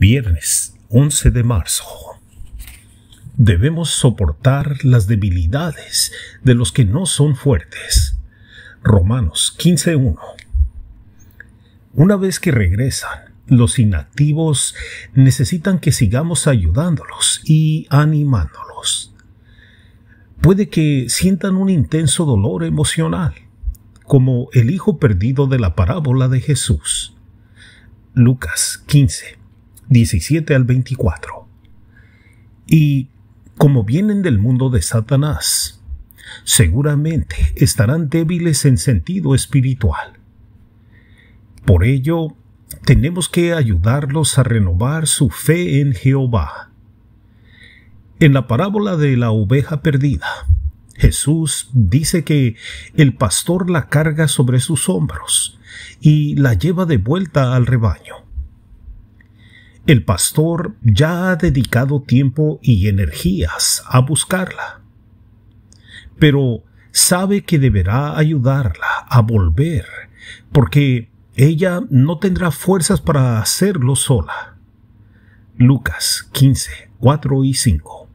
Viernes 11 de marzo. Debemos soportar las debilidades de los que no son fuertes. Romanos 15.1. Una vez que regresan, los inactivos necesitan que sigamos ayudándolos y animándolos. Puede que sientan un intenso dolor emocional, como el hijo perdido de la parábola de Jesús. Lucas 15, 17 al 24. Y como vienen del mundo de Satanás, seguramente estarán débiles en sentido espiritual. Por ello, tenemos que ayudarlos a renovar su fe en Jehová. En la parábola de la oveja perdida, Jesús dice que el pastor la carga sobre sus hombros y la lleva de vuelta al rebaño. El pastor ya ha dedicado tiempo y energías a buscarla, pero sabe que deberá ayudarla a volver, porque ella no tendrá fuerzas para hacerlo sola. Lucas 15, 4 y 5.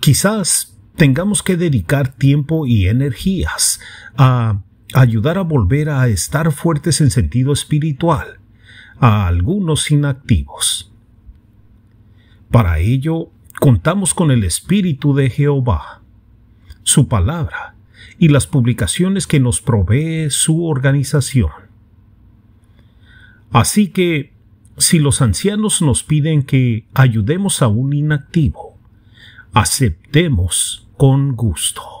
Quizás tengamos que dedicar tiempo y energías a ayudar a volver a estar fuertes en sentido espiritual a algunos inactivos. Para ello, contamos con el Espíritu de Jehová, su palabra y las publicaciones que nos provee su organización. Así que, si los ancianos nos piden que ayudemos a un inactivo, aceptemos con gusto.